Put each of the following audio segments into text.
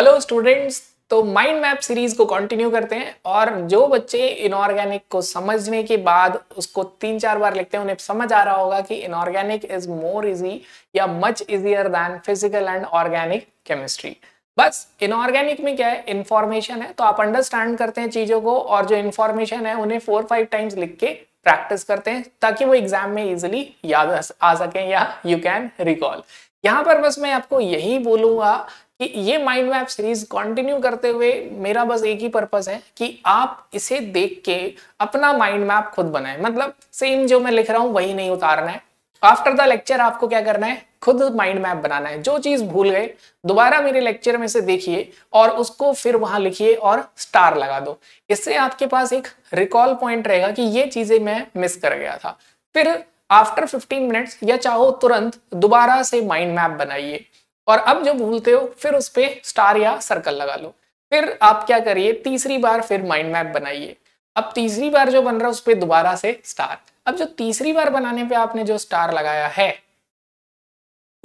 hello students तो mind map series को continue करते हैं और जो बच्चे इनऑर्गेनिक को समझने के बाद उसको तीन चार बार लिखते हैं उन्हें समझ आ रहा होगा कि इनऑर्गेनिक इज मोर इजी या much easier than physical and organic chemistry बस इनऑर्गेनिक में क्या है इंफॉर्मेशन है तो आप अंडरस्टैंड करते हैं चीजों को और जो इन्फॉर्मेशन है उन्हें फोर फाइव टाइम्स लिख के प्रैक्टिस करते हैं ताकि वो एग्जाम में इजिली याद आ सकें या यू कैन रिकॉल यहाँ पर बस मैं आपको यही बोलूंगा ये माइंड मैप सीरीज कंटिन्यू करते हुए मेरा बस एक ही पर्पस है कि आप इसे देख के अपना माइंड मैप खुद बनाए मतलब सेम जो मैं लिख रहा हूं वही नहीं उतारना है आफ्टर द लेक्चर आपको क्या करना है खुद माइंड मैप बनाना है जो चीज भूल गए दोबारा मेरे लेक्चर में से देखिए और उसको फिर वहां लिखिए और स्टार लगा दो इससे आपके पास एक रिकॉल पॉइंट रहेगा कि ये चीजें मैं मिस कर गया था फिर आफ्टर 15 मिनट्स या चाहो तुरंत दोबारा से माइंड मैप बनाइए और अब जब भूलते हो फिर उस पर स्टार या सर्कल लगा लो फिर आप क्या करिए तीसरी बार फिर माइंड मैप बनाइए अब तीसरी बार जो बन रहा है उस पर दोबारा से स्टार अब जो तीसरी बार बनाने पे आपने जो स्टार लगाया है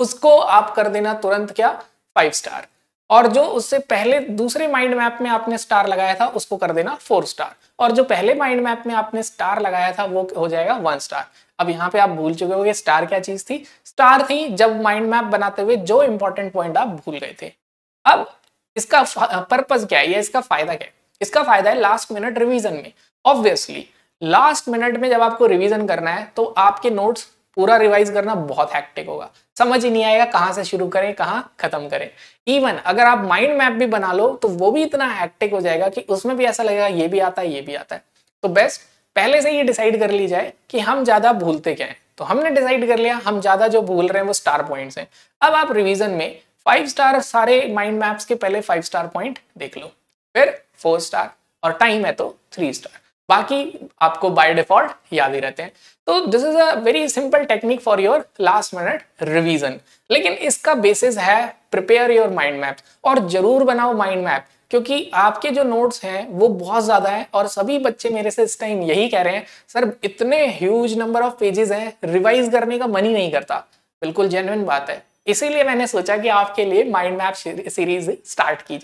उसको आप कर देना तुरंत क्या फाइव स्टार और जो उससे पहले दूसरे माइंड मैप में आपने स्टार लगाया था उसको कर देना फोर स्टार और जो पहले माइंड मैप में आपने स्टार लगाया था वो हो जाएगा वन स्टार अब यहाँ पे आप भूल चुके हो कि स्टार क्या चीज थी स्टार थी जब माइंड मैप बनाते हुए जो इंपॉर्टेंट पॉइंट आप भूल गए थे अब इसका पर्पज क्या है या इसका फायदा क्या है इसका फायदा है लास्ट मिनट रिविजन में ऑब्वियसली लास्ट मिनट में जब आपको रिविजन करना है तो आपके नोट्स पूरा रिवाइज करना बहुत हैक्टिक होगा समझ ही नहीं आएगा कहाँ से शुरू करें कहाँ खत्म करें इवन अगर आप माइंड मैप भी बना लो तो वो भी इतना हैक्टिक हो जाएगा कि उसमें भी ऐसा लगेगा ये भी आता है ये भी आता है तो बेस्ट पहले से ये डिसाइड कर ली जाए कि हम ज़्यादा भूलते क्या हैं तो हमने डिसाइड कर लिया हम ज़्यादा जो भूल रहे हैं वो स्टार पॉइंट्स हैं अब आप रिवीजन में फाइव स्टार सारे माइंड मैप्स के पहले फाइव स्टार पॉइंट देख लो फिर फोर स्टार और टाइम है तो थ्री स्टार बाकी आपको बाय डिफॉल्ट याद ही रहते हैं तो this is a very simple technique for your last minute revision लेकिन इसका बेसिस है प्रिपेयर योर माइंड मैप और जरूर बनाओ माइंड मैप क्योंकि आपके जो नोट्स हैं वो बहुत ज़्यादा हैं और सभी बच्चे मेरे से इस टाइम यही कह रहे हैं सर इतने ह्यूज नंबर ऑफ पेजेस हैं रिवाइज करने का मन ही नहीं करता बिल्कुल जेन्युन बात है इसीलिए मैंने सोचा कि आपके लिए माइंड मैप सीरीज स्टार्ट की जाए